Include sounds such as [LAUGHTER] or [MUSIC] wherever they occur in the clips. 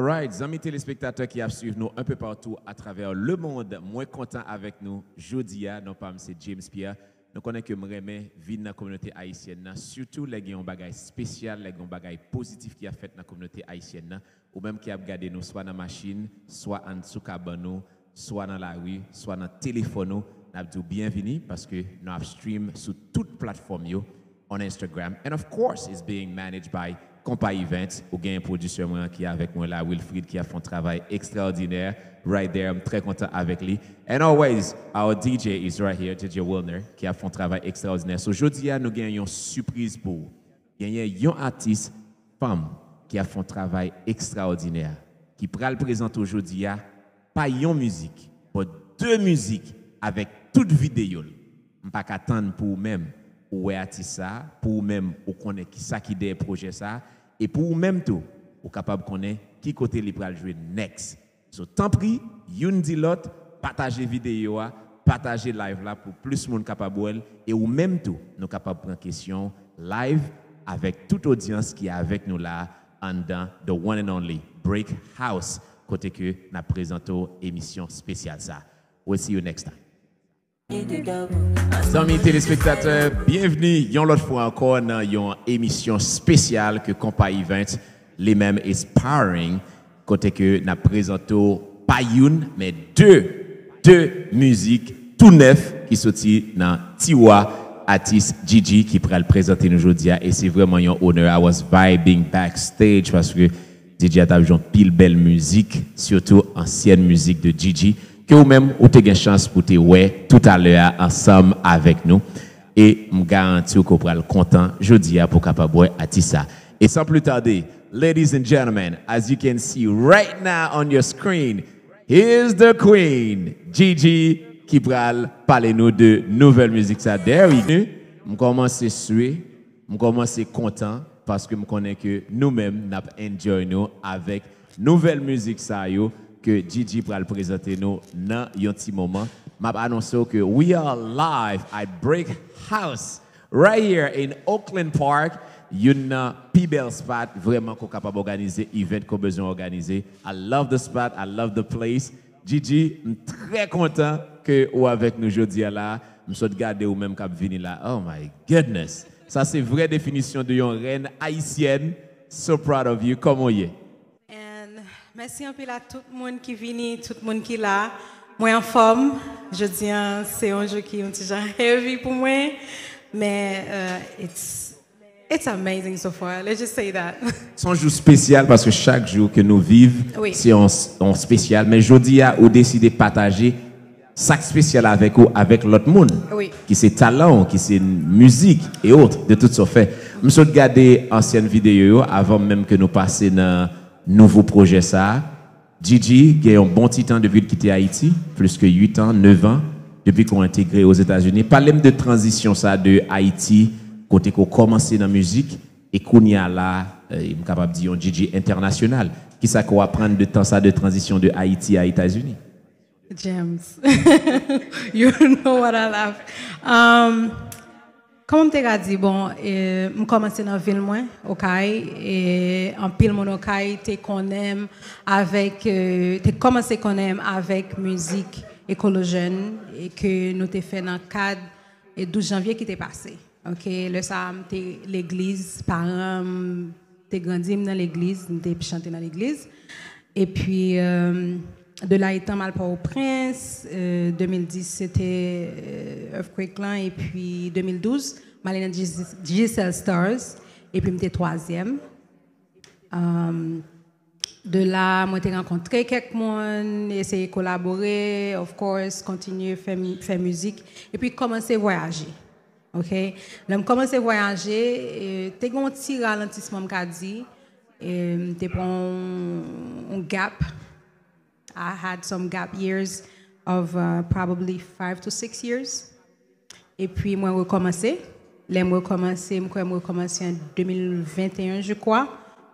right, amis téléspectateurs qui suivent nous un peu partout à travers le monde, moins content avec nous. Jodia, hein. non pas c'est James Pierre. Nous connaissons que Mremé vie dans la communauté haïtienne, hein. surtout les gens bagaille spécial, les gens choses positif qui a fait dans la communauté haïtienne, hein. ou même qui a regardé nous soit dans la machine, soit en dessous de soit dans la rue, soit dans le téléphone. Nous avons bienvenue parce que nous avons stream sur toutes les plateformes, sur Instagram. And of course, it's being managed by Compagnie 20, ou bien un producteur qui est avec moi là, Wilfried, qui a fait un travail extraordinaire. Right there, I'm très content avec lui. And always, our DJ is right here, DJ Wilner, qui a fait un travail extraordinaire. aujourd'hui, nous gagnons une surprise pour vous. a un artiste, femme, qui a fait un travail extraordinaire, qui pral présente aujourd'hui, pas une musique, mais deux musiques avec toute vidéo. Je ne pas attendre pour vous-même, ou artiste ça, pour vous-même, ou connaît qui ça qui des projets ça. Et pour même tout, vous capable de connaître qui côté libre à jouer next. So, tant pis, une dites l'autre, partagez vidéo, partagez live là pour plus de monde capable et ou même tout, nous capable prendre question live avec toute audience qui est avec nous là, en dans The One and Only Break House, côté que nous présentons émission spéciale ça. We'll see you next time. Amis téléspectateurs, bienvenue yon l'autre fois encore dans une émission spéciale que Compagnie 20, les mêmes Inspiring, côté que nous présentons pas une, mais deux, deux musiques tout neuf qui sortent dans Tiwa, Atis Gigi qui pourra le présenter aujourd'hui. Et c'est vraiment un honneur. I was vibing backstage parce que Gigi a pile belle musique, surtout ancienne musique de Gigi que vous-même, vous avez une chance pour te ouais tout à l'heure ensemble avec nous. Et je garantis que vous content jeudi hein, pour capable ça. Et sans plus tarder, ladies and gentlemen, as you can see right now on your screen, here's the queen, Gigi, qui pral parler nous de nouvelle musique. Ça, Je commence à suer, je commence content parce que je connais que nous-mêmes, nous enjoy nous avec nouvelle musique. Ça, que Gigi va le présenter nous dans un petit moment. M'a annoncé que we are live at Break House right here in Oakland Park. Une un belle spot vraiment qu'on capable organiser event qu'on besoin d'organiser. I love the spot, I love the place. Gigi, je suis très content que vous avec nous aujourd'hui là. Je suis garder ou même cap venir là. Oh my goodness. Ça c'est vraie définition de une reine haïtienne. So proud of you. Comment y est? Merci un peu à tout le monde qui vient, tout le monde qui est là. Moi en forme, je dis hein, c'est un jeu qui est un petit genre [LAUGHS] heavy pour moi, mais uh, it's It's amazing so far. Let's just say that. [LAUGHS] C'est un jour spécial parce que chaque jour que nous vivons, c'est un, spécial. Mais dis on décidé de partager sac spécial avec vous, avec l'autre monde. Qui c'est talent, qui c'est musique et autres, de tout ce fait. Je suis regardé anciennes vidéos avant même que nous passions dans nouveau projet ça. Gigi a un bon petit temps depuis qu'il quitté Haïti, plus que 8 ans, 9 ans, depuis qu'on a intégré aux États-Unis. Parlez-moi de transition ça de Haïti, côté qu'on commencé dans la musique, et qu'on y a là, euh, il est capable de dire un Gigi international. Qui ça qu'on va prendre de temps ça de transition de Haïti à États-Unis? James, [LAUGHS] you know what I love. Comment tu as dit, bon, je commence dans la ville, moins au et en pile mon au qu'on tu connais avec, euh, tu commencé connaître avec musique écologène et que nous t'ai fait dans le cadre et 12 janvier qui t'est passé. OK, le sam, l'église, parents, t'es grandi dans l'église, t'es chanté dans l'église. Et puis, euh, de étant mal au prince 2010 c'était euh, Earthquake Line. et puis 2012 Malena Giselle Stars et puis j'étais troisième euh, de là moi j'ai rencontré quelques monde essayé de collaborer of course continuer faire faire musique et puis commencer à voyager OK là commencé à voyager t'es un petit ralentissement j'ai dit et on un gap I had some gap years of uh, probably five to six years. Et puis, moi, j'ai commencé, Là, j'ai commencé, moi, j'ai commencé en 2021, je crois,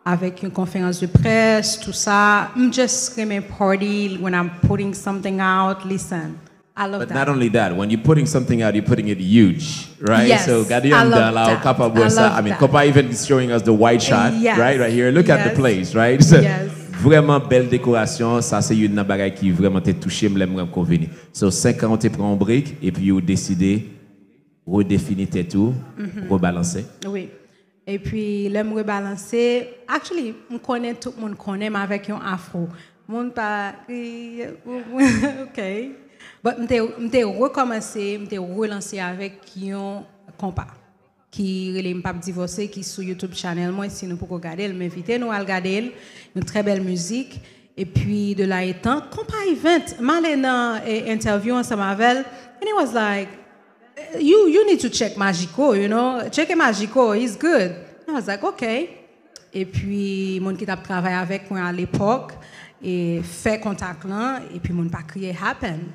avec une conférence de presse, tout ça. I'm just screaming party when I'm putting something out. Listen, I love but that. not only that, when you're putting something out, you're putting it huge, right? Yes, so Gadianda Lao Kapa Buesa. I mean, Kopa even is showing us the white shot, yes. right? Right here. Look yes. at the place, right? [LAUGHS] So, yes. Vraiment belle décoration. Ça, c'est une bagaille qui vraiment t'a touché, je l'aime convenu. So, 5 ans, tu prend un brique et puis vous décidez, redéfinir tout, tours, de mhm. rebalancer. Oui. Et puis, l'aime rebalancer. Actually, je connais tout le monde, connaît, mais avec un afro. Mon pas. [LAUGHS] OK. Mais je recommencé, je relancé avec un compas qui relève pas divorcé qui sur YouTube channel moi si nous pouvons regarder elle m'inviter nous à regarder une très belle musique et puis de là étant compa event Malena eh, interview ensemble avec elle and it was like eh, you you need to check Magico you know check Magico he's good and I was like okay et puis mon qui t'a travaillé avec moi à l'époque et fait contact là et puis mon pas crié happened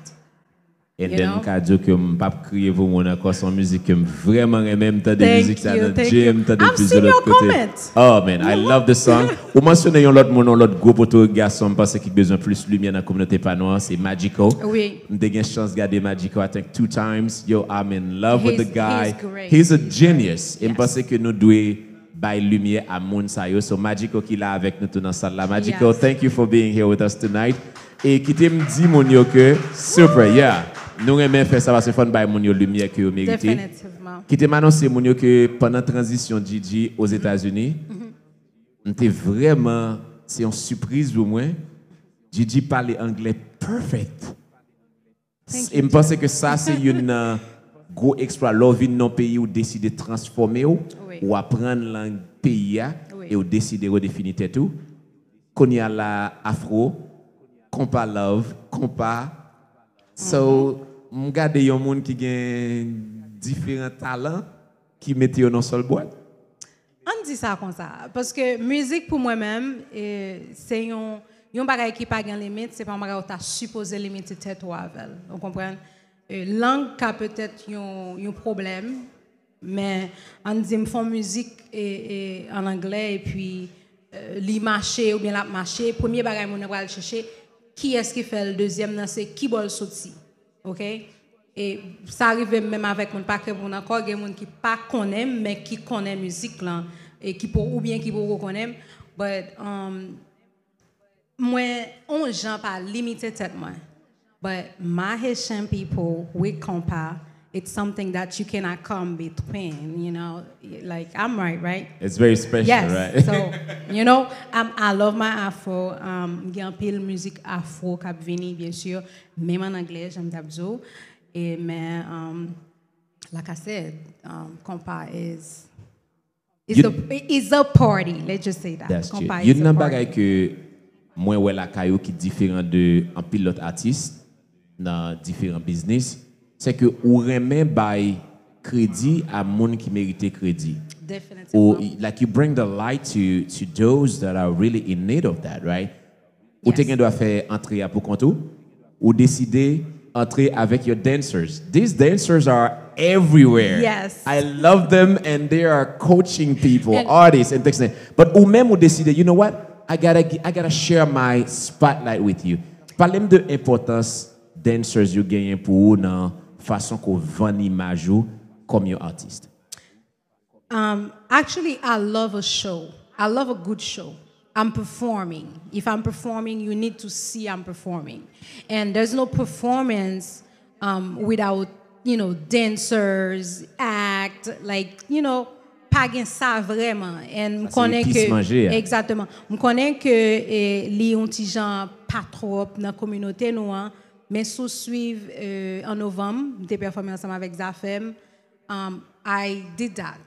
et then, cadeau que je pas crier pour mon accord sans musique, que vraiment même t'as musique, musiques ça dans le gym, t'as des plus de l'autre côté. Oh man, I love the song. [LAUGHS] Vous mentionnez un autre mon l'autre groupe autour garçons parce qu'il besoin plus lumière dans la communauté panoise, c'est Magico. Oui. J'ai eu chance de regarder Magico I think two times. Yo, I'm in love with the guy. He's, a genius. Et je que nous devons by lumière à mon saillot. yo. So Magico qui là avec nous tout dans salle là. Magico, thank you for being here with us tonight. Et qui t'aime dit mon yo que super, yeah nous aimons faire ça parce que fun by mon lumière que vous méritez. Définitivement. Qui t'a annoncé que pendant la transition Gigi aux États-Unis, c'est mm-hmm. vraiment c'est une surprise pour moi. Gigi parlait anglais parfait. Et je pense que ça c'est une euh, gros exploit l'envie dans pays où décider de transformer ou, ou apprendre langue pays ah, et décider de redéfinir tout. Qu'on y a la afro, qu'on parle love, qu'on donc, je regarde les gens qui ont différents talents qui mettent dans non seule boîte. On dit ça comme ça. Parce que la musique pour moi-même, eh, c'est une barrière qui n'a pas de limite, c'est pas une barrière qui supposait limiter la tête ou la tête. On comprend. La eh, langue a peut-être un problème, mais on dit que la musique et eh, en anglais et puis euh, la marche ou la marche, le premier bagay que je vais chercher qui est-ce qui fait le deuxième, c'est qui bol sorti. OK? Et ça arrive même avec mon paquet, y a des gens qui pas connaît, mais qui connaît la musique, là, et qui pour, ou bien qui pour reconnaît Mais um, moi, on gens pas limité tête Mais But my people, we compare it's something that you cannot come between, you know, like I'm right, right? It's very special, yes. right? so, you know, I'm, I love my afro. Um, gen pil musique afro kap vini, bien sûr, même en anglais, j'aime d'abzo. Et mais, um, like I said, um, compa is is a, is a party, let's just say that. That's compa true. Yon nan bagay ke mwen wè la kayo ki diferent de an pil lot artist nan diferent business, c'est que on remet by crédit à monde qui mérite crédit. Or, like you bring the light to to those that are really in need of that, right? Ou yes. doit faire entrer à pour tout, ou décider entrer avec your dancers. These dancers are everywhere. Yes. I love them and they are coaching people, artists and things like that. But ou même ou décider, you know what? I gotta I gotta share my spotlight with you. Parlez-moi de l'importance dancers you gagnent pour vous dans façon qu'on vend l'image comme un artiste? Um, actually, I love a show. I love a good show. I'm performing. If I'm performing, you need to see I'm performing. And there's no performance um, without, you know, dancers, act, like, you know, pas comme ça vraiment et me connais que hein. exactement me connais que li un petit gens pas trop dans la communauté noire, Mais sous suivre euh, en novembre, j'ai performé ensemble avec Zafem. Um, I did that.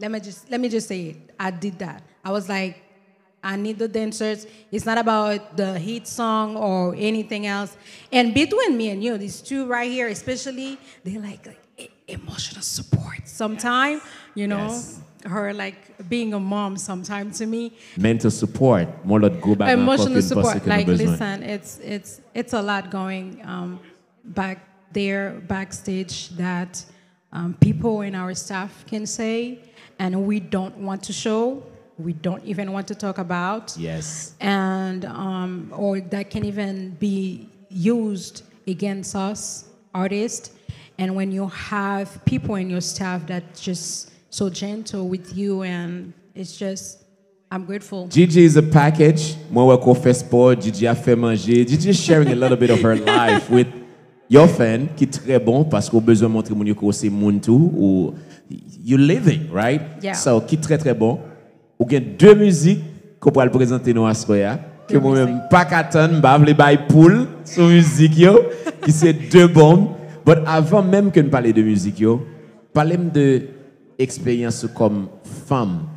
Let me just let me just say it. I did that. I was like, I need the dancers. It's not about the hit song or anything else. And between me and you, these two right here, especially, they like, like emotional support. Sometimes, yes. you know. Yes her like being a mom sometimes to me. Mental support, more like go back. Emotional support, like listen, it's it's it's a lot going um, back there backstage that um, people in our staff can say, and we don't want to show. We don't even want to talk about. Yes. And um, or that can even be used against us artists. And when you have people in your staff that just so gentle with you, and it's just. I'm grateful. Gigi is a package. Moi, we call fait sport. Gigi a fait manger. Gigi is sharing a little bit of her life with your fan, qui est très bon parce qu'on besoin montrer mon que c'est mon tout ou you living, right? Yeah. So, qui est très très bon. Ou bien deux musiques qu'on pourrait présenter nous à Soya. Hein. Que moi-même, pas qu'attendre, m'bave les by poule sur musique, yo. qui c'est deux bombes. But avant même que nous parler de musique, yo, parlez de expérience comme femme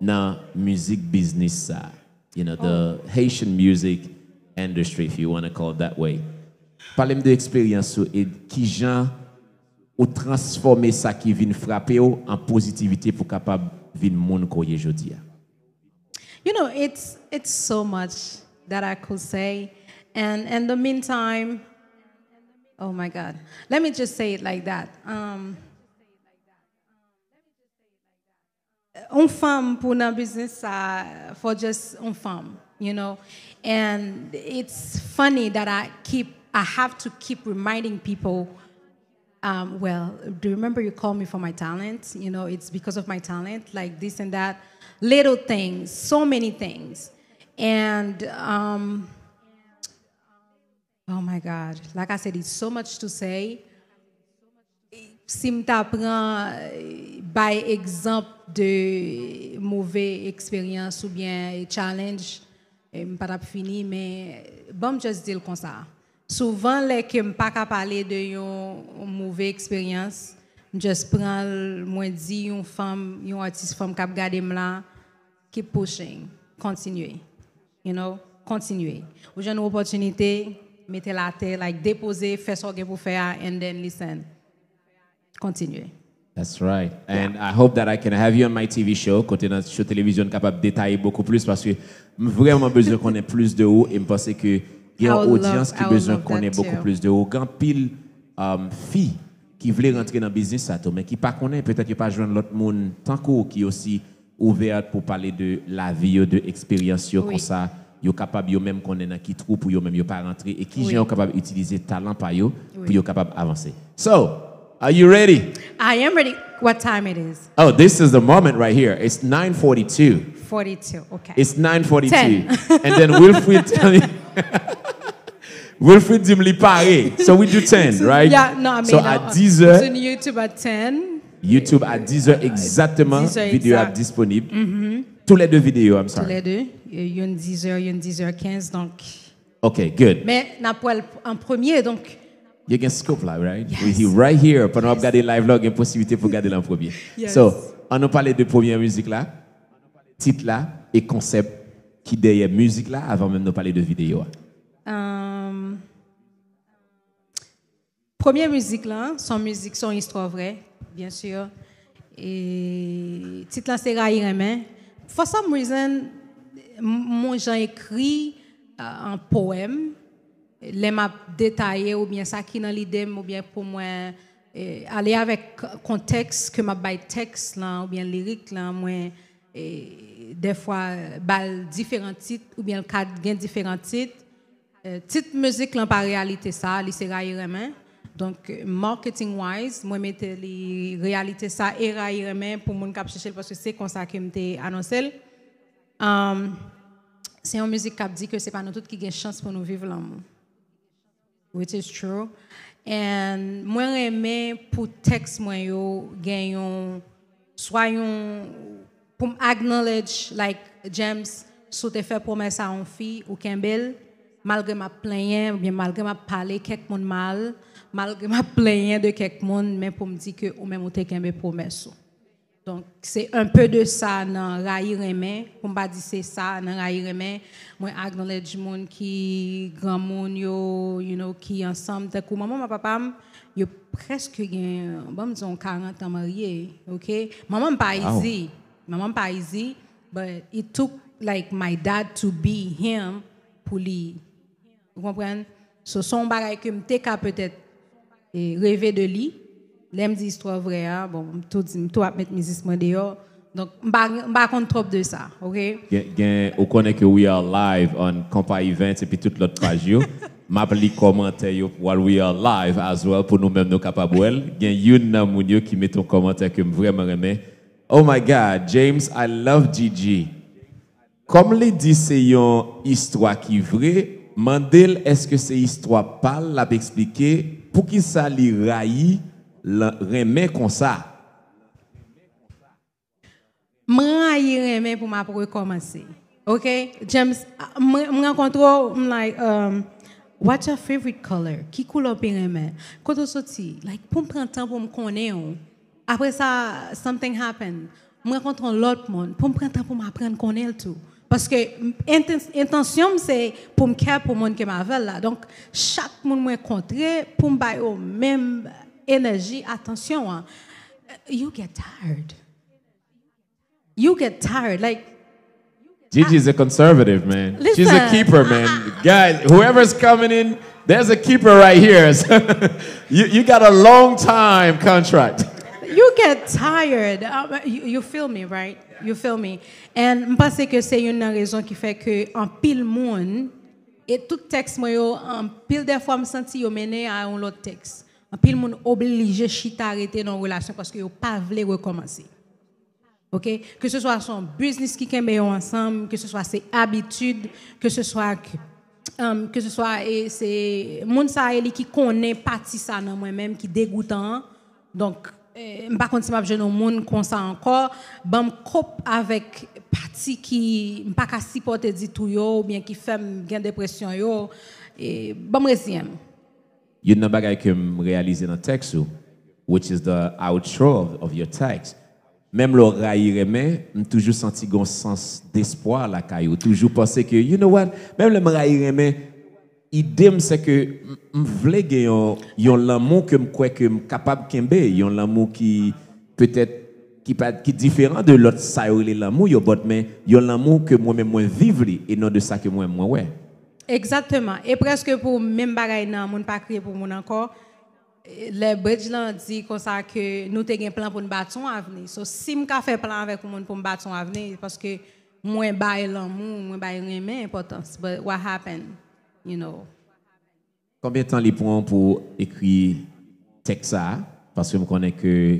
dans music business you know, the oh. Haitian music industry, if you want to call it that way. Parlez-moi de l'expérience et qui gens ou transformer ça qui vient frapper en positivité pour capable vivre monde qu'on est aujourd'hui. You know, it's it's so much that I could say, and in the meantime, oh my God, let me just say it like that. Um, on farm pour na business uh, for just on farm, you know. And it's funny that I keep I have to keep reminding people. Um, well, do you remember you called me for my talent? You know, it's because of my talent, like this and that, little things, so many things, and. Um, Oh my God. Like I said, it's so much to say. Si je t'apprends, euh, par exemple, de mauvaise expérience ou bien challenge, je ne pas fini, mais euh, bon, je dis comme ça. Souvent, les je ne pas parler de une mauvaise expérience, je prends, moins dis, une femme, une artiste femme qui a regardé là, keep pushing, continuez, you know, continuez. j'ai une opportunité, mettez la tête, like, déposer, faites ce que vous faites, and then écoutez continuer. That's right. And I hope that I can have you on my TV show, côté notre show télévision capable de détailler beaucoup plus parce que vraiment besoin qu'on ait plus de haut et me pense que il y a une audience qui besoin qu'on ait beaucoup plus de haut. grand pile um, euh, filles qui voulaient rentrer dans le business ça mais qui pas connaît peut-être pas joindre l'autre monde tant qu'on qui aussi ouverte pour parler de la vie de l'expérience. comme ça yo capable yo même qu'on dans qui trou pour yo même pas rentrer et qui oui. capable utiliser talent par yo pour capable avancer. So Are you ready? I am ready. What time it is? Oh, this is the moment right here. It's 9:42. 42. Okay. It's 9:42. [LAUGHS] and then Wilfried... [LAUGHS] [LAUGHS] Wilfried Dimly So we do 10, right? Yeah, no, I mean, so at 10 uh, On YouTube at 10. YouTube à 10 heures exactement, 10 disponible. Mm-hmm. Tous les deux vidéos, I'm sorry. Tous les deux. Il y a une 10 h il y a une 10 h 15, donc. OK, good. Mais n'a pas en premier, donc il y a can scope là, right? Yes. il right here. Pendant yes. regarder live, log il y a une possibilité pour regarder l'en premier. So, on a parlé de première musique là, titre là et concept qui derrière musique là avant même de parler de vidéo. Um, première musique là, son musique, son histoire vraie, bien sûr. Et titre là c'est Raï For some reason, moi j'ai écrit un euh, poème les maps détaillé ou bien ça qui dans l'idée ou bien pour moi euh, aller avec contexte que m'a bail texte là ou bien lyrique là moi euh, des fois bal différents titres ou bien le cadre gagne différents titres eh, titre musique là pas réalité ça c'est donc marketing wise moi mettez les réalité ça et vraiment pour mon cap chercher parce que c'est comme ça que m'ai annoncé euh, c'est une musique qui dit que c'est pas nous toutes qui avons chance pour nous vivre l'amour. Which is true, and mwen reme pou teks mwen yo gen yon, swa yon pou m acknowledge like James sou te fe promesa an fi ou kembel, malge ma plenye, mwen malge ma pale kek moun mal, malge ma plenye de kek moun men pou m di ke ou men mwote kembe promeso. Donc, c'est un peu de ça dans Raï Remen. On va dire c'est ça dans Raï Remen. Moi, acknowledge monde qui, grand monde, yo, you know, qui ensemble, t'as maman, ma papa, yo presque, bon, 40 ans mariés, ok? Maman pas easy. Maman pas easy, but it took, like, my dad to be him pour lui. Vous comprenez? Ce so, des choses que m'te peut-être eh, rêver de lui, l'aime dit histoire vraie, hein. bon, tout dit, tout mettre mes histoires dehors. Donc, je contre trop de ça, OK? On connaît que we are live on Compa Event et puis toute l'autre page. Je [LAUGHS] m'appelle commentaire while we are live as well pour nous-mêmes, nous capables. Il y a une qui met un commentaire que vraiment Oh my God, James, I love Gigi. Comme les dit, c'est une histoire qui est vraie. Mandel, est-ce que c'est histoire parle? l'a expliqué? Pour qui ça les remet comme ça. Moi, je remet pour m'a recommencer. OK? James, je rencontre, I'm like, um, what's your favorite color? Qui couleur tu remet? Quand tu sorti, like, pour me prendre temps pour me connaître, après ça, something happened. Je rencontre l'autre monde, pour me prendre temps pour m'apprendre connaître tout. Parce que l'intention, c'est pour me care pour le monde qui m'avait là. Donc, chaque monde que je rencontre, pour me bailler au même. énergie, attention, hein, uh, you get tired. You get tired. Like, Gigi's I, a conservative, man. Listen, She's a keeper, man. I, Guys, whoever's coming in, there's a keeper right here. [LAUGHS] you, you got a long time contract. you get tired. Uh, you, you feel me, right? You feel me. And je pense que c'est une raison qui fait que en pile monde et tout texte moi en pile des fois me senti yo mené à un autre texte. en pile moun obligé de arrêter dans relation parce que yo pas voulu recommencer. OK? Que ce soit son business qui kembe ensemble, que ce soit ses habitudes, que ce soit um, que ce soit et eh, c'est moun sa eh, qui connaît partie ça dans moi-même qui dégoûtant. Donc je eh, ne pas si je jeune au monde comme ça encore bam cop avec partie qui ne pas supporter dit tout ou bien qui fait une dépression Je et bam you know bagay que realize réaliser dans texte which is the outro of, of your text même le raillé mais toujours senti un sens d'espoir la caillou toujours pensé que you know what même le raillé mais idée c'est que m vle gagner yon l'amour que me crois que capable kembe yon l'amour qui peut-être qui qui différent de l'autre ça l'amour yo mais yon l'amour que moi-même moi vivre et non de ça que moi moi ouais Exactement. Et presque pour même bagaille nan, moun pas créé pour moi encore. les bridge dit comme ça que nous avons un plan pour nous battre à venir. So, si fais un plan avec moun pour nous battre à venir parce que moins bail l'amour, moins bail rien Mais, But what happened, you know. Combien de temps les prend pour écrire texte parce que je connais que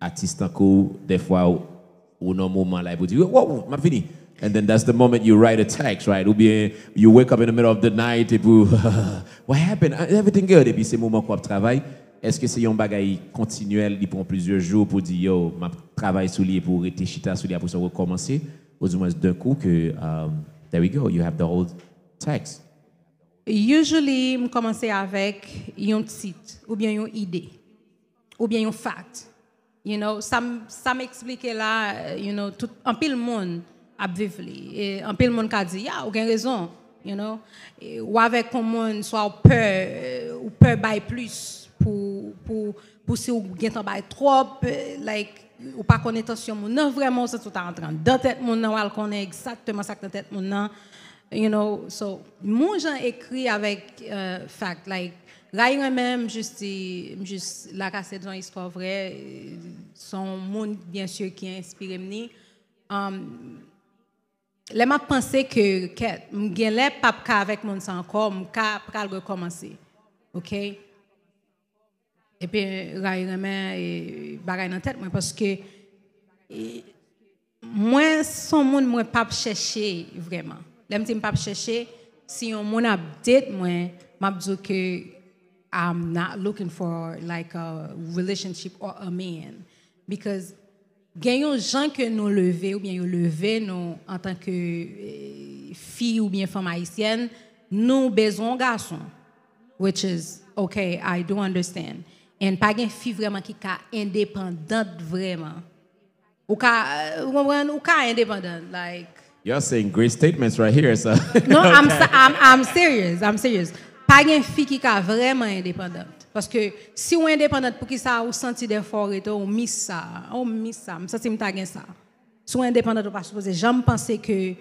artiste artistes, des fois au non moment là ils vous dire wow, oh, oh, oh, m'a fini. And then that's the moment you write a text, right? It'll be a, you wake up in the middle of the night, et puis, [LAUGHS] what happened? Uh, everything good. Et puis, c'est moment qu'on travaille. Est-ce que c'est un bagage continuel, il prend plusieurs jours pour dire, yo, ma travail sur lui, pour rester chita sur lui, pour se recommencer? Ou du moins, d'un coup, que, um, there we go, you have the whole text. Usually, je commence avec un titre, ou bien une idée, ou bien un fact. You know, ça, ça m'explique là, you know, tout, en pile monde. à vivre. Et un peu monde a dit, il n'y a aucune raison. You know? ou avec un monde, soit peur, euh, ou peur by plus, pour, pour, pour si vous avez trop, euh, like, ou pas connaître est mon non vraiment, c'est tout en train de tête, mon nom, alors qu'on est exactement ça que dans tête, mon nom. You know, so, mon j'en écrit avec euh, fact, like, là, il y a même juste, juste, la cassette d'histoire histoire vraie, son monde, bien sûr, qui a inspiré, mais, um, les m'a pensé que que m'gain pas ka avec mon sang encore ka pral recommencer OK et puis ray remet bagaille dans tête moi parce que moi son monde moi pas chercher vraiment l'aime dit pas chercher si on mon update moi m'a dit que I'm not looking for like a relationship or a man because Gagnons gens que nous levons, ou bien nous levons nous, en tant que euh, fille ou bien femme haïtienne, nous besoin garçon. Which is, okay, I do understand. Et pas une fille vraiment qui est indépendante vraiment. Ou ka, euh, ou ka indépendante, like. You're saying great statements right here, so. no, I'm, [LAUGHS] I'm, I'm serious, I'm serious. Pas une fille qui est vraiment indépendante. Parce que si on est indépendant, pour qui ça, on senti d'effort et on mis ça, on mis ça, on senti que ça. Si on est indépendant, on pas supposé jamais penser que,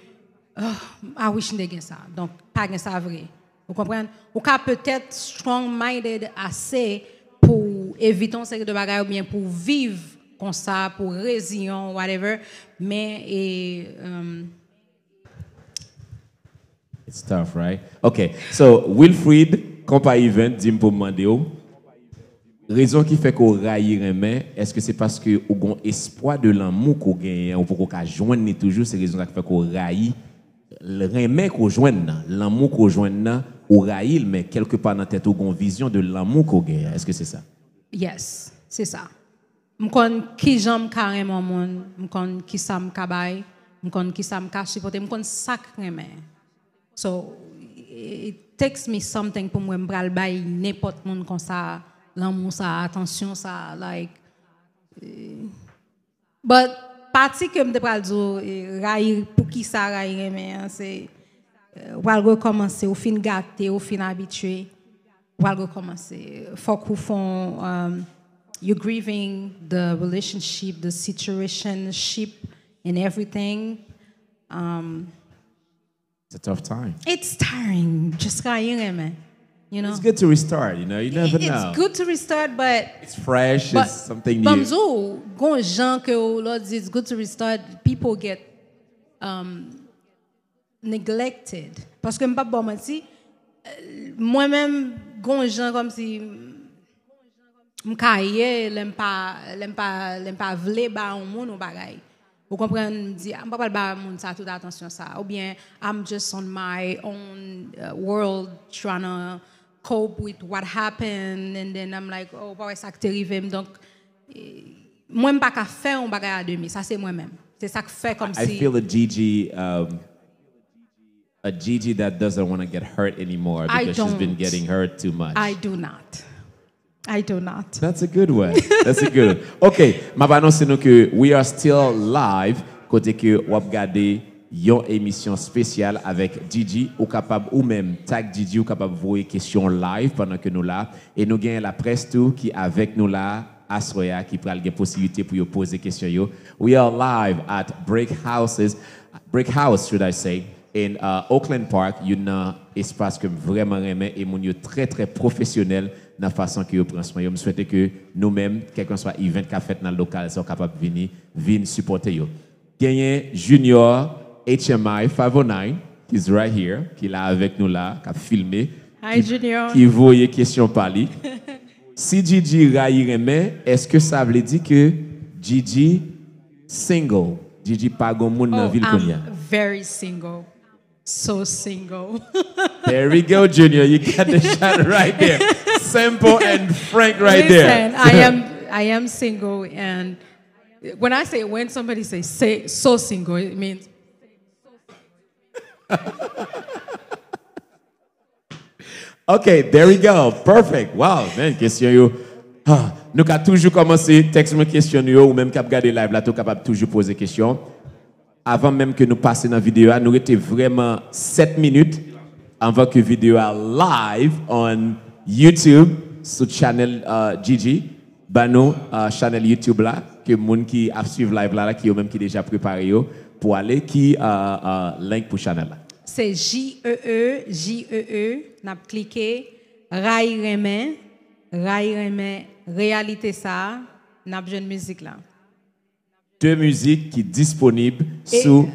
ah oui, je n'ai ça. Donc, pas ça vrai. Vous comprenez? Ou peut-être strong-minded assez pour éviter on série de bagarre ou bien pour vivre comme ça, pour résilient, whatever. Mais, et, um... It's tough, right? Okay, so Wilfried, compa event, Jim Pomandeo, Raison qui fait qu'on raille main, est-ce que c'est parce que a espoir de l'amour qu'on gagne, ou pour qu'on joindre toujours, c'est raison qui fait qu'on raille main qu'on joigne, l'amour qu'on joigne, on raille mais quelque part dans la tête on a une vision de l'amour qu'on gagne. Est-ce que c'est ça Yes, c'est ça. Je connais qui j'aime carrément monde, je connais qui ça me cabaille je connais qui ça me cache supporter, je connais sacré main. So it takes me something pour moi me bail n'importe monde comme ça. l'amour, ça, attention, ça, like. Eh. But, parti que je pral dire, eh, raïr, pour qui ça raïr, mais c'est, on va eh, recommencer, au fin gâté, au fin habitué, Faut qu'on font, um, you're grieving the relationship, the ship and everything. Um, it's a tough time. It's tiring, just raïr, mais. You know, it's good to restart. You know, you never it's know. It's good to restart, but it's fresh. But, it's something new. Bamzo, gon gens que Lord it's good to restart. People get um, neglected parce que m'pa bon menti. Euh, moi-même, gon gens comme si m'caillé, l'aime pas, l'aime pas, l'aime pas vle ba au monde ou bagay. Vous comprenez, dit, je ne parle pas de ça, toute attention ça. Ou bien, I'm just on my own uh, world trying to cope with what happened and then I'm like oh why ça arrivé donc eh, moi pas qu'à faire un bagage à demi ça c'est moi-même c'est ça que fait comme I, si I feel a Gigi um, a Gigi that doesn't want to get hurt anymore because she's been getting hurt too much I do not I do not. That's a good one. That's a good one. OK, m'a annoncé nous que we are still live côté que wap gade une émission spéciale avec Didi ou capable ou même tag Didi ou capable voir question live pendant que nous là et nous gagnons la presse tout qui avec nous là Asroya qui prend des possibilité pour poser question yo. We are live at Break Houses, Break House should I say, in uh, Oakland Park. you espace que vraiment aimé et mon très très professionnel dans la façon que vous prenez soin. Je souhaite que nous-mêmes, quelqu'un soit soit qui a fait dans le local, soit capable de venir, venir supporter yo. Gagne Junior HMI 509, qui right here, qui est là avec nous là, qui a filmé. Hi, qui, Junior. Qui voyait question par [LAUGHS] si Gigi Raïremé, est-ce que ça veut dire que Gigi single? Gigi pas gon monde nan oh, ville I'm very single. So single. [LAUGHS] there we go, Junior. You got the shot right there. Simple and frank right Listen, there. I [LAUGHS] am I am single and when I say when somebody says say so single, it means [LAUGHS] OK, there we go. Perfect. Wow, man, question yo. Ah, nous avons toujours commencé, texte moi question yo, ou même cap garder live là, tout capable toujours poser question. Avant même que nous passions dans la vidéo, nous étions vraiment 7 minutes avant que vidéo soit live on YouTube sur channel uh, Gigi, bah euh, nous, channel YouTube là, que gens qui a suivi live là, là qui ont même qui déjà préparé yo pour aller qui a un link pour Chanel. C'est J-E-E, J-E-E, n'a cliqué, Rai Remain, Rai Remain, Réalité ça, n'a besoin de musique là. Deux musiques qui sont disponibles sur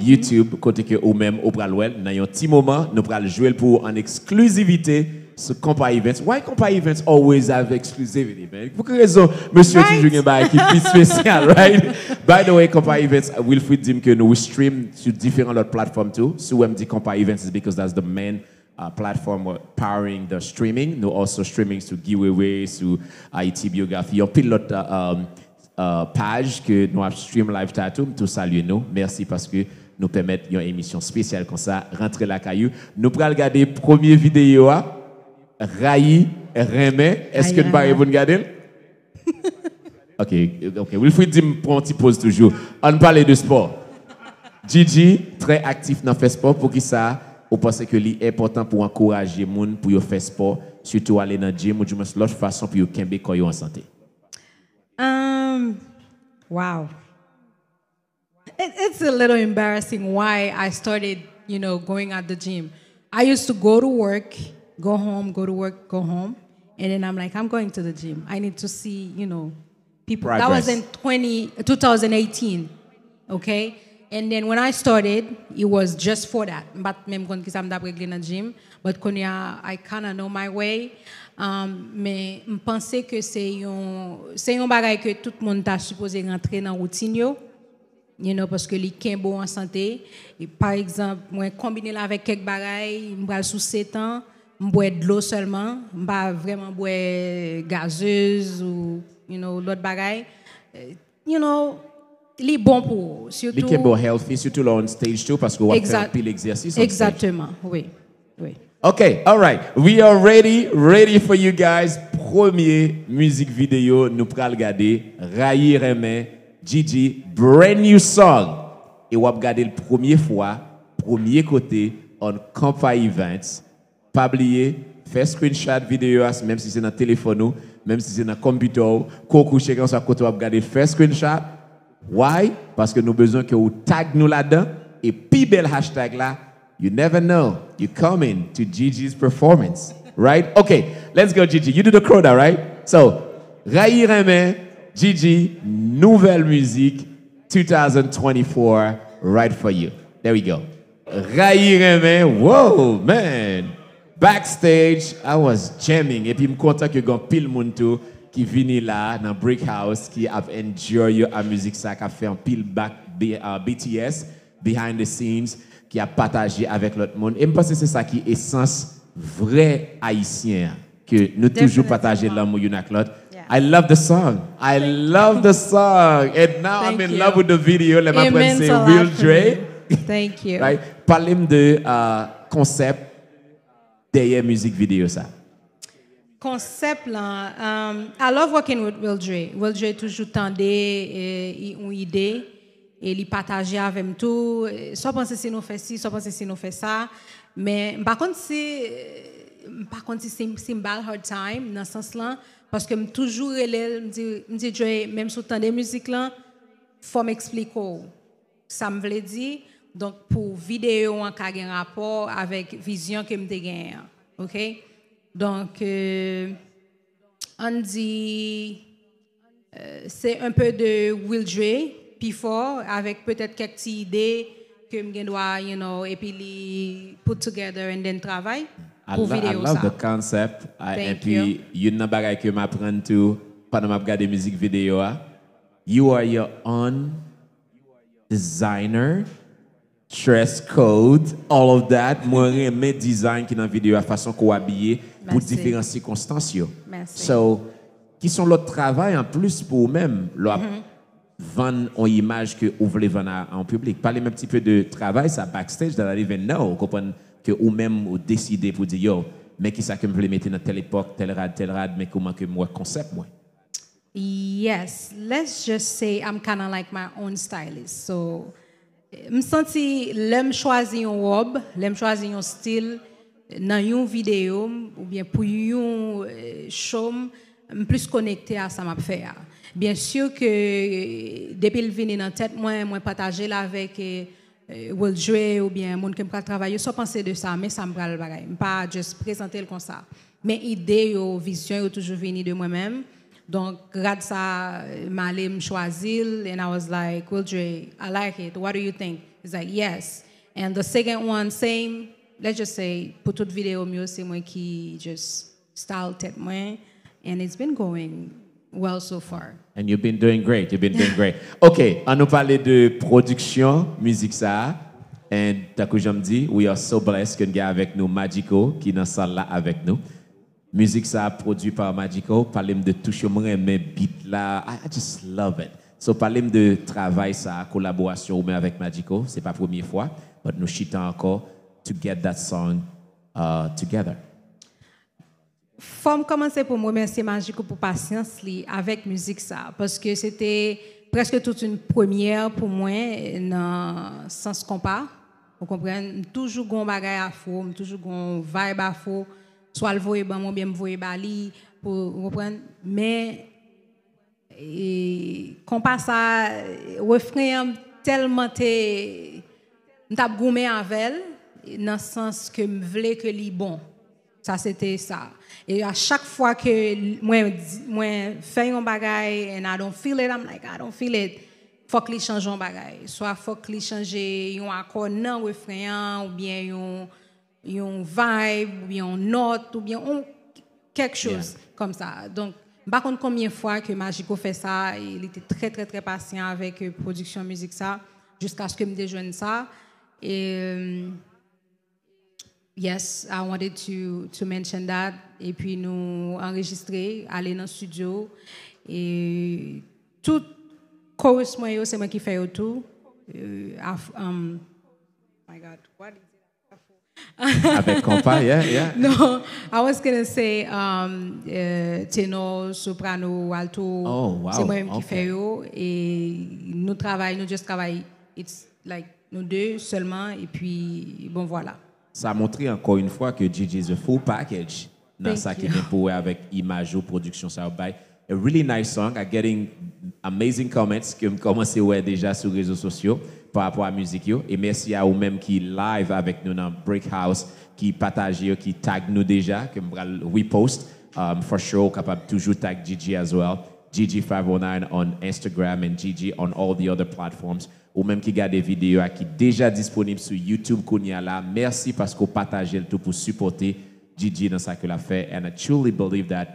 YouTube, côté que ou même au pral dans un petit moment, nous pral jouer pour en exclusivité ce Compa Events. Why Compa Events always have exclusivity, man? Pour quelle raison, monsieur, right? toujours une équipe plus spécial, [LAUGHS] right? By the way, Compa Events, Wilfried dit que nous stream sur différentes plateformes too. So, when dit Compa Events, parce que c'est la main uh, platform uh, powering the streaming. Nous also streaming sur GiveAway, sur uh, IT Biographie, y uh, a um, uh, page que nous stream live tattoo. Tout saluer nous. Merci parce que nous permettons une émission spéciale comme ça, rentrer la caillou. Nous pourrons regarder première vidéo. Hein? Raï, remet. Est-ce que tu ne pouvons pas OK, OK. Wilfried dit, prend une petite pause toujours. On parle de sport. Gigi, très actif dans le sport. Pour qui ça? Vous pensez que c'est important pour encourager les gens pour faire sport, surtout aller dans le gym ou du moins l'autre façon pour qu'ils quand ils en santé? Um, wow. It, it's a little embarrassing why I started, you know, going at the gym. I used to go to work go home, go to work, go home. And then I'm like, I'm going to the gym. I need to see, you know, people. That was in 20, 2018, okay? And then when I started, it was just for that. But même quand I'm that dans le gym, but quand I kind of know my way. Um, mais je pensais que c'est un, c'est un bagage que tout le monde t'a supposé rentrer dans routine, yo. you know, parce que les quinze bon en santé. Et par exemple, moi, combiner avec quelques bagages, je suis sous 7 ans boire de l'eau seulement, pas vraiment boire gazeuse ou you know l'autre bagaille. Euh, you know, les bon pour surtout. Les bon healthy surtout là on stage 2 parce que on fait pile l'exercice. Exactement, oui. Oui. OK, all right. We are ready, ready for you guys. Premier musique vidéo nous pral regarder Raïr aimé Gigi brand new song. Et on va regarder le premier fois, premier côté on Campa Events. Pas oublier, faire screenshot vidéo, même si c'est dans le téléphone, même si c'est dans le computer, quand coucher quand ça côté regarder, faire screenshot. Why? Parce que nous besoin que vous tag nous là-dedans et puis bel hashtag là, you never know, you in to Gigi's performance, right? Okay, let's go Gigi. You do the crowd, right? So, Rai Reme, Gigi, nouvelle musique 2024 right for you. There we go. Rai Reme, whoa, man. Backstage, I was jamming. Et puis, je suis content que y pile moun monde qui vini là, dans Brick House, qui a enjoy la musique, ça, qui a fait un pile back BTS, euh, behind the scenes, qui a partagé avec l'autre monde. Et je pense que c'est ça qui est essence vrai haïtien, que nous toujours partager l'amour une avec l'autre. I love the song. I Thank love you. the song. And now Thank I'm in you. love with the video. Let me say Will Dre. Thank you. [LAUGHS] right? Parlez-moi de euh, concept derrière musique vidéo ça concept là um, love working with Will Dre Will Dre toujours tendé et euh, une idée et il partageait avec tout soit penser si nous fait ci soit penser si nous fait ça mais par contre si euh, par contre si c'est bal hard time dans ce sens là parce que toujours elle me dit Dre même sur temps des musique là faut m'expliquer ça me veut dire donc, pour vidéo, on a un rapport avec vision que je me OK? Donc, euh, on dit, euh, c'est un peu de Will Dre, puis fort, avec peut-être quelques idées que je dois, you know, et puis les put together and then travail. pour la vidéo, I love ça. the concept. et puis, a know, bagaille que m'apprends tout pendant que je regarde musique vidéo. Hein. You are your own designer dress code, all of that. Moi, j'aime designs qui dans la vidéo, la façon qu'on habillé pour différentes circonstances. Merci. So, qui sont leur travail en plus pour eux-mêmes, leur mm-hmm. vendre une image que vous voulez vendre en public. Parlez un petit peu de travail, ça backstage, dans la vie, Now, vous comprenez que vous-même vous décidez pour dire, yo, mais qui ça que vous voulez mettre dans telle époque, telle rade, telle rade, mais comment que moi, concept, moi. Yes, let's just say I'm kind of like my own stylist. So, eh, me senti l'aime choisir une robe, l'aime choisir un style eh, dans une vidéo ou bien pour une eh, show, plus connecté à ça m'a fait. Bien sûr que depuis le venir dans tête moi moi partager là avec Will jouer ou bien monde qui me travailler sans penser de ça mais ça me le pas juste présenter comme ça. Mais idée ou vision toujours venir de moi-même. Donc, grade ça, m'allé and I was like, Wildre, I like it. What do you think? He's like, yes. And the second one, same, let's just say, pour toute vidéo mieux, c'est moi qui just style tête moi. And it's been going well so far. And you've been doing great, you've been doing great. [LAUGHS] OK, on nous parler de production, musique ça. And, takujamdi, we are so blessed qu'un gars avec nous, Magico, qui est dans la salle là avec nous. Musique ça produit par Magico, parlez de toucher, mes beat là, I just love it. So parlez de travail ça, collaboration mais avec Magico, c'est pas la première fois, mais nous chitons encore to get that song uh, together. Forme commencer pour moi? remercier Magico pour patience li, avec musique ça parce que c'était presque toute une première pour moi dans sens compas. Vous comprenez, toujours bon bagay à faux, toujours bon vibe à faux soit le voyer ban ou bien le voyer bali pour reprendre mais et on passe à refrain tellement t'es m't'a goumé avec dans le sens que je voulais que lui, bon ça c'était ça et à chaque fois que je fais un bagage and I don't feel it I'm like I don't feel it faut que li change un bagage soit faut que li change un accord non refrain ou bien un une vibe, y a note, ou bien quelque chose comme ça. Donc, je ne pas combien de fois que Magico fait ça. Il était très, très, très patient avec la euh, production musique ça, jusqu'à ce que me déjeune ça. Et, euh, yes, I wanted to, to mention Et puis, nous enregistrer, aller dans le studio. Et tout chorus, c'est moi qui fais tout. Euh, um, oh my God, what [LAUGHS] Avec compas, yeah, yeah. [LAUGHS] Non, I was going say um, eh, soprano, alto. Oh, C'est moi qui fais yo. Et nous travaillons, nous juste travaillons. It's like nous deux seulement. Et puis, bon, voilà. Ça a montré encore une fois que Gigi is a full package dans ça qui est pour avec image ou production. Ça va A really nice song. I'm getting amazing comments que me commencez ouais, déjà sur les réseaux sociaux par rapport à la musique. Et merci à vous-même qui live avec nous dans Break House, qui partagez, qui tag nous déjà, que nous repost. Pour um, for sure, capable toujours tag Gigi as well. Gigi509 on Instagram and Gigi on all the other platforms. Ou même qui garde des vidéos qui sont déjà disponibles sur YouTube. Merci parce que vous partagez tout pour supporter Gigi dans ce que l'a fait. And I truly believe that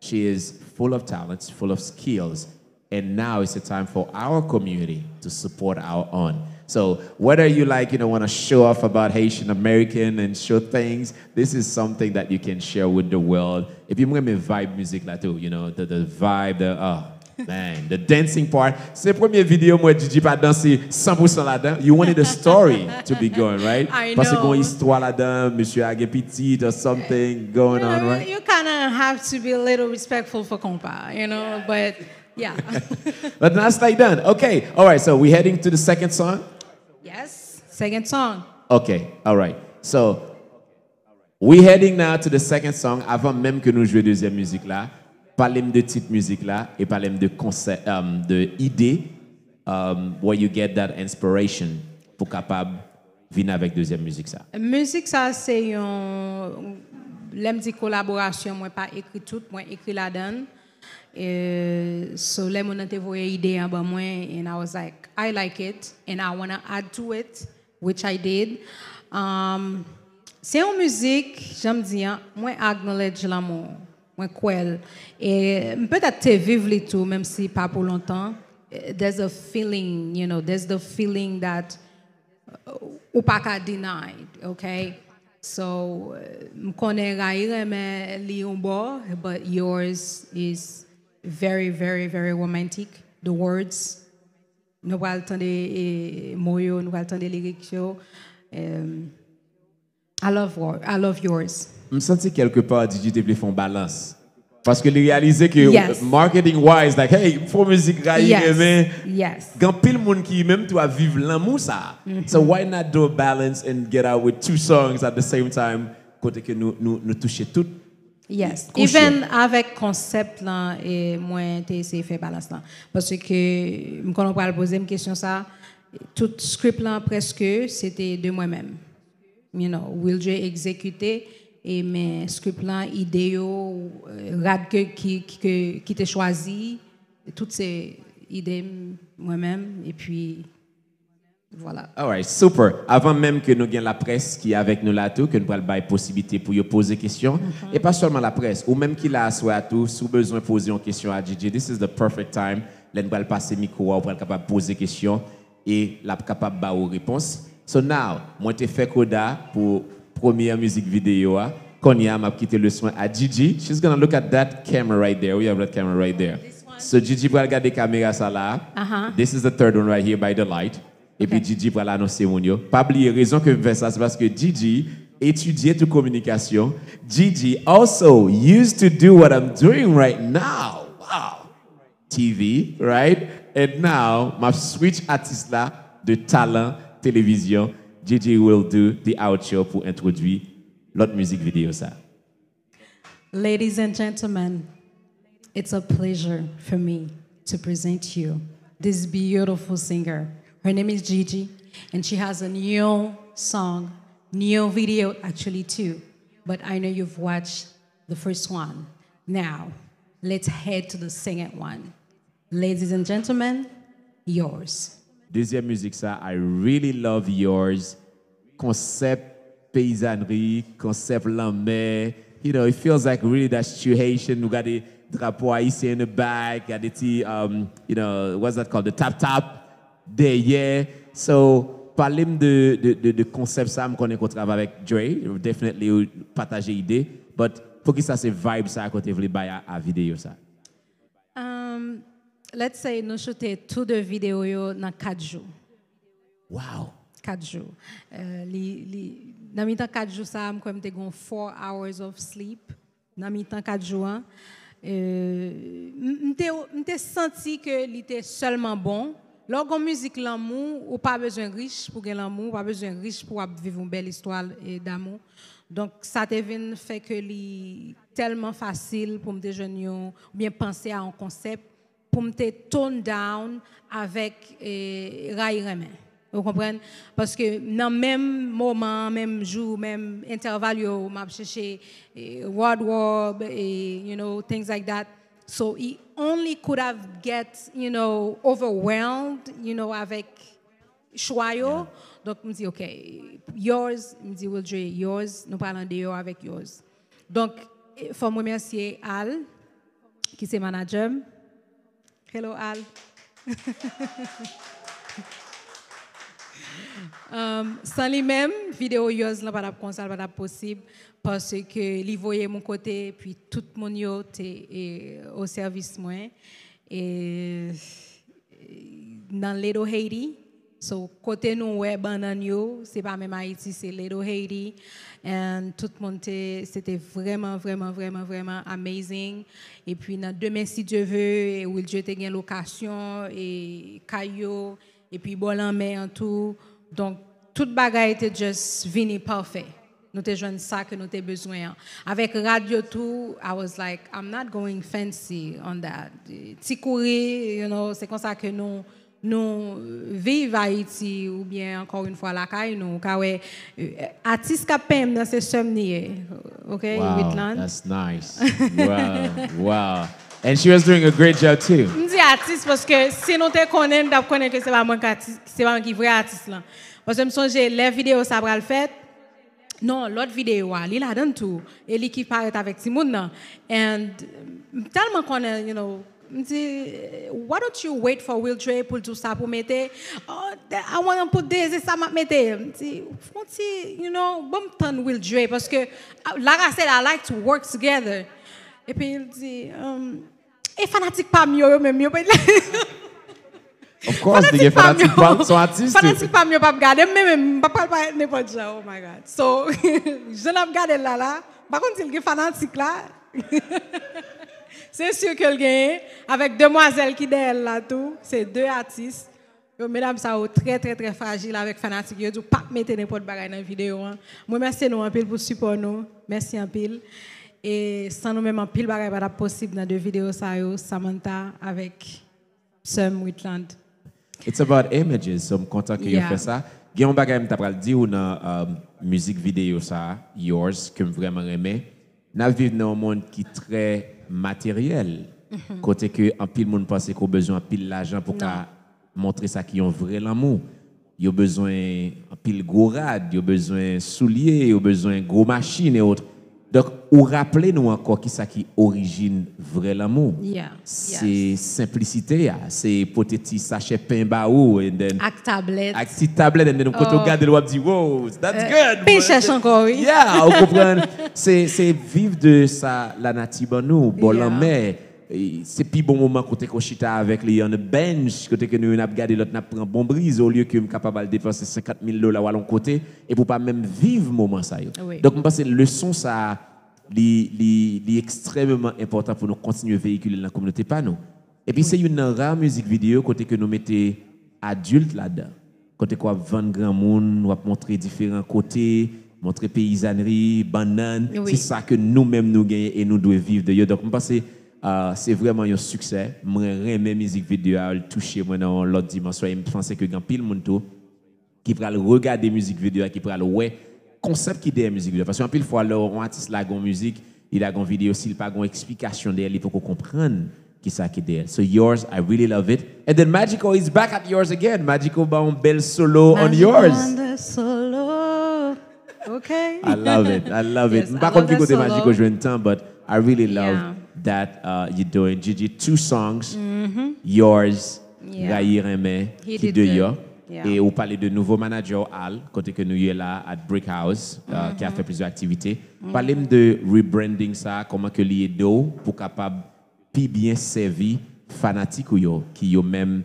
she is full of talents, full of skills. And now it's the time for our community to support our own. So whether you like, you know, want to show off about Haitian American and show things, this is something that you can share with the world. If you're going to vibe music like too, you know, the, the vibe, the oh man, the dancing part. C'est première vidéo moi Gigi pas danser 100% là-dedans. You wanted the story to be going, right? I know. Parce qu'on histoire là-dedans, monsieur a Petit or something going on, right? You kind of have to be a little respectful for compa, you know, yeah. but Yeah. [LAUGHS] but that's like done. Okay. All right. So we're heading to the second song. Yes. Second song. Okay. All right. So we're heading now to the second song. Avant même que nous jouions deuxième musique là, parlez de titre musique là et parlez de concept, um, de idée, um, where you get that inspiration pour capable venir avec deuxième musique ça. Musique ça c'est une, l'aime dit collaboration. Moi pas écrit tout, moi écrit la donne. Uh, so Lemon voye idea ba me, and I was like, I like it, and I want to add to it, which I did. Um, Se yon müzik, jam diyan, moi acknowledge l'amour, mwen kwel. E eh, mpetat te vivre les tou, même si pas pour longtemps. Eh, there's a feeling, you know, there's the feeling that ou pa ka denied, okay? So, mkone rayre men li yon bo, but yours is very, very, very romantic. The words, nous va entendre moyo, nous va entendre lyrics um, I love I love yours. Me senti quelque part DJ Teplé font balance. Parce que les réaliser que yes. Euh, marketing wise like hey, faut musique raï yes. mais yes. Quand pile monde qui même toi vivre l'amour ça. Mm -hmm. So why not do a balance and get out with two songs at the same time côté que nous nous nous toucher toutes Yes. Even avec concept là et moi j'ai fait de faire balance parce que quand on parle poser une question ça tout script là presque c'était de moi-même. You know, will j'ai exécuté et mes scripts là idéaux euh, rad que qui qui qui choisi toutes ces idées moi-même et puis voilà. All right, super. Avant même que nous ayons la presse qui est avec nous là tout, que nous prenions la possibilité pour vous poser question, questions, mhm. et pas seulement la presse, ou même qu'il là soit à tout, si vous besoin de poser une question à Gigi, this is the perfect time. Là, nous allons passer le micro, pour être capable de poser question et la capable de réponse. So now, moi, j'ai fait Koda pour première musique vidéo. Ah. Konya m'a quitté le soin à Gigi. She's gonna look at that camera right there. We have that camera right there. So Gigi va regarder caméra ça là. Uh-huh. This is the third one right here by the light. Et okay. puis Didi pour l'annoncer mon yo. Pas oublier raison que je fais ça, c'est parce que Didi étudiait toute communication. Didi also used to do what I'm doing right now. Wow. TV, right? And now, my switch artiste là de talent télévision. Didi will do the outro pour introduire l'autre musique vidéo ça. Ladies and gentlemen, it's a pleasure for me to present you this beautiful singer. Her name is Gigi, and she has a new song, new video actually too. But I know you've watched the first one. Now, let's head to the second one. Ladies and gentlemen, yours. This year, music sir, I really love yours. Concept paysannerie, concept la You know, it feels like really that situation. We got the drapeau ici in the back, got the tea, um, you know, what's that called? The tap tap. derrière. So, parlez de, de, de, de concept ça, me connais qu'on travaille avec Dre, definitely partager idée, but pour que ça c'est vibe ça à côté de à, à vidéo ça. Um, let's say nous shooter tout de vidéo yo dans 4 jours. Wow. 4 jours. Euh, dans mi temps 4 jours ça, me comme te gon 4 hours of sleep dans mi temps 4 jours. Hein. Euh, m'te senti que il était seulement bon Lorsqu'on musique l'amour, ou pas besoin riche pour gagner l'amour, pas besoin riche pour vivre une belle histoire d'amour. Donc ça fait que li, tellement facile pour me déjeuner ou bien penser à un concept pour me tone down avec eh, Remain. Vous comprenez Parce que dans même moment, même jour, même intervalle, je cherché eh, wardrobe, et, eh, you know, things like that. So he only could have get, you know, overwhelmed, you know, avec choyo. Yeah. Donc, je me dis, OK, yours, je me dit well, Jay yours, nous parlons de yours avec yours. Donc, il faut remercier Al, qui est manager. Hello, Al. [LAUGHS] Um, sans les même vidéo yos là, pas possible, parce que les voyait mon côté, puis tout le monde était au service moi. Et dans Little Haiti, so, côté nous, banan c'est pas même Haïti, c'est Little Haiti. And tout le monde, c'était vraiment, vraiment, vraiment, vraiment amazing. Et puis, dans demain, si Dieu veut, et où Dieu te gagne location, et Caillou, et puis, bon en en tout. Donc, toute bagaille était juste vini parfait. Nous te joignons ça que nous avons besoin. Avec radio tout, I was like, I'm not going fancy on that. Ti you know, c'est comme ça que nous nous vivons à Haïti ou bien encore une fois la caille nous car ouais euh, artiste capem dans ces somnier OK wow, that's nice wow [LAUGHS] wow And she was doing a great job too. M di artiste parce que si nous te connais, nous connaissons que c'est pas qui artiste, c'est pas moi qui vrai artiste là. Parce que me songe les vidéos ça va le fait. Non, l'autre vidéo, elle la donne tout. Et lui qui paraît avec Timoun And euh, tellement qu'on you know, euh, why don't you wait for Will wheelchair pour tout ça pour mettre? Oh, I want to put this, et ça Mti, fonti, you know, bon Will wheelchair parce que ah, la said, I like to work together. Et puis il dit, um, et fanatique pas mieux, même mieux. [LAUGHS] Of course, des fanatiques pas sont artistes. Fanatique pas mieux, pas regarder, mais même pas parler n'importe quoi. Oh my God. So, [LAUGHS] je n'ai pas regardé là là. Par contre, il y a fanatique là. [LAUGHS] c'est sûr que gagne avec demoiselle qui d'elle là tout, c'est deux artistes. mesdames, ça est oh, très, très, très fragile avec fanatique. Yo, pas mettre n'importe quoi dans la vidéo. Hein. Moi, merci nous un peu pour le support Merci un peu. Et sans nous-mêmes, en pile bagaille pas possible dans deux vidéos, ça Samantha avec Sam Whitland. It's about images, so je suis content que vous yeah. fait ça. Il y a dit bagage que dans um, musique vidéo, ça, yours, que je vraiment aimé. Nous vivons dans un monde qui est très matériel. Quand -hmm. Côté que en pile monde pense qu'on besoin en pile l'argent pour montrer ça qui ont vrai l'amour. y a besoin en pile gros rad, y a besoin souliers, y a besoin gros machines et autres. Donc, ou rappelez-nous encore qui ça qui origine vrai l'amour. c'est simplicité, c'est potéti sachet pain baou et then avec tablette. Avec tablette et then quand on oh. regarde le web dit wow, that's euh, good. Puis encore oui. Yeah, on comprend. c'est c'est vivre de ça la nature en bon yeah. mer c'est plus bon moment côté Koshita avec les on bench côté que nous on a regardé l'autre n'a prend bon brise au lieu que me capable dépenser 50 000 dollars à l'autre côté et pour pas même vivre moment ça donc je pense que leçon ça est extrêmement important pour nous continuer à véhiculer la communauté pas nous et puis c'est une rare musique vidéo côté que nous mettez adultes là-dedans côté quoi vend grand monde on montrer différents côtés montrer paysannerie banane c'est ça que nous-mêmes nous gagnons et nous devons vivre de donc je pense Uh, c'est vraiment un succès. Mon la musique vidéo, toucher moi dans l'autre dimension. je pense que grand pile monde qui va regarder musique vidéo, qui va le ouais, concept qui est musique vidéo. Parce qu'en pile fois, on artiste la musique, il a une vidéo, s'il pas une explication d'elle, il faut qu'on comprenne qui ça qui est So yours, I really love it. And then Magico is back at yours again. Magico ba un bel solo on yours. On solo. Okay. I love it. I love [LAUGHS] yes, it. Pas comme qui côté Magico je temps, but I really love yeah that uh, you're doing. Gigi, two songs, mm-hmm. yours, yeah. et Remen, qui de yo. Et vous parlez de nouveau manager Al, côté que nous y est là, à Brick House, euh, qui a mm-hmm. fait plusieurs activités. Mm-hmm. Parlez-moi de rebranding ça, comment que lié d'eau pour capable plus bien servir fanatique ou yo, qui yo même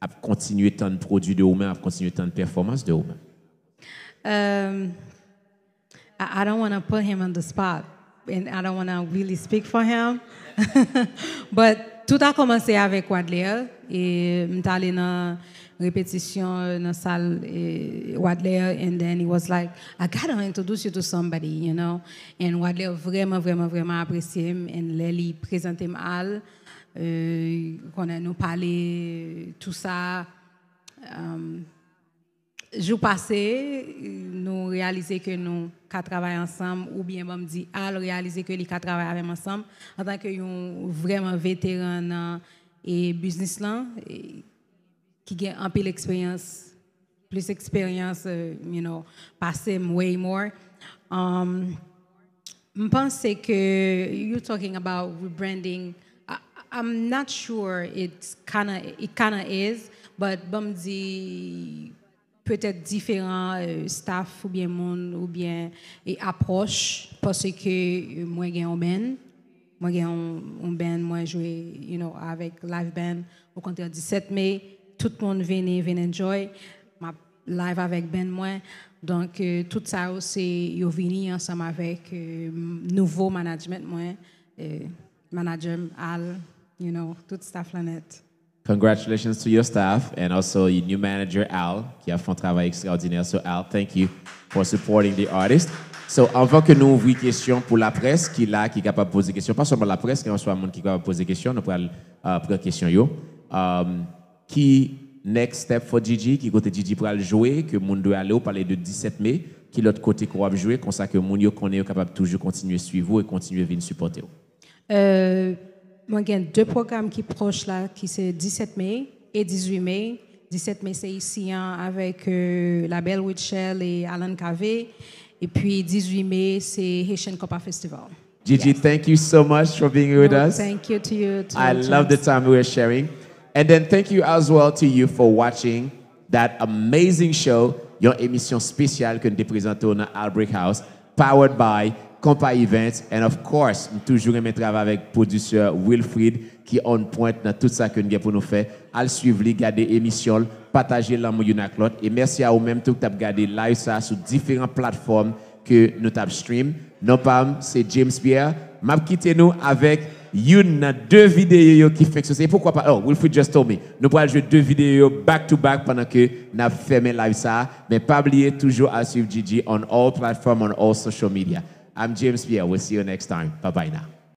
a continué tant de produits de vous-même, a continuer tant de performances de vous-même. Um, I don't want to put him on the spot and I don't want to really speak for him. [LAUGHS] But tout a commencé avec Wadler et m'tallé dans répétition dans salle Wadler and then he was like I to introduce you to somebody, you know. And Wadler vraiment vraiment vraiment apprécié and Lely présenté mal euh, qu'on a nous parlé tout ça um, jour passé, nous réaliser que nous travaillons ensemble ou bien je me dit réaliser que les qu'à travailler ensemble en tant que e e un vraiment vétérans et business qui ont un peu d'expérience, plus d'expérience, vous euh, you know passé way more je um, pense que Vous talking about rebranding Je i'm not sure it kind of it kind of is but bon me peut-être différents euh, staff ou bien monde ou bien et approche parce que euh, moi j'ai un band moi j'ai un, band moi joué you know avec live band au compteur 17 mai tout le monde venait venait enjoy ma live avec band moi donc euh, tout ça aussi yo venu ensemble avec nouveau management moi manager al you know tout staff là net Congratulations to your staff and also your new manager, Al, qui a fait un travail extraordinaire. So, Al, thank you for supporting the artist. So, avant que nous ouvrions questions pour la presse, qui là, qui est capable de poser des questions, pas seulement la presse, mais aussi le monde qui est capable de poser des questions, nous pourrons poser euh, prendre des questions. Yo. Um, qui, next step for Gigi, qui côté Gigi pour aller jouer, que le monde doit aller au palais de 17 mai, qui l'autre côté qu'on va jouer, comme ça que monde connaît, capable toujours continuer à suivre et continuer à venir supporter. Euh moi, j'ai deux programmes qui sont proches là, qui c'est 17 mai et 18 mai. 17 mai, c'est ici hein, avec euh, la Belle Witchell et Alan Cave. Et puis 18 mai, c'est Haitian Copa Festival. Gigi, yes. thank you so much for being with no, us. Thank you to you. too, I love the time we were sharing. And then thank you as well to you for watching that amazing show, your émission spéciale que nous présentons à Albrecht House, powered by Compa Events. And of course, toujours aimé travailler avec producteur Wilfried qui en pointe dans tout ça que nous avons pour nous faire. Al suivre, garder l'émission, partager l'amour l'autre. Et merci à vous-même tout qui avez live ça sur différentes plateformes que nous avons stream. Non pas, c'est James Pierre. M'a quitté nous avec une deux vidéos qui fait que pourquoi pas? Oh, Wilfried just told me. Nous pourrons jouer deux vidéos back to back pendant que nous fermé live ça. Mais pas oublier toujours à suivre Gigi on all platforms, on all social media. I'm James Pierre. We'll see you next time. Bye bye now.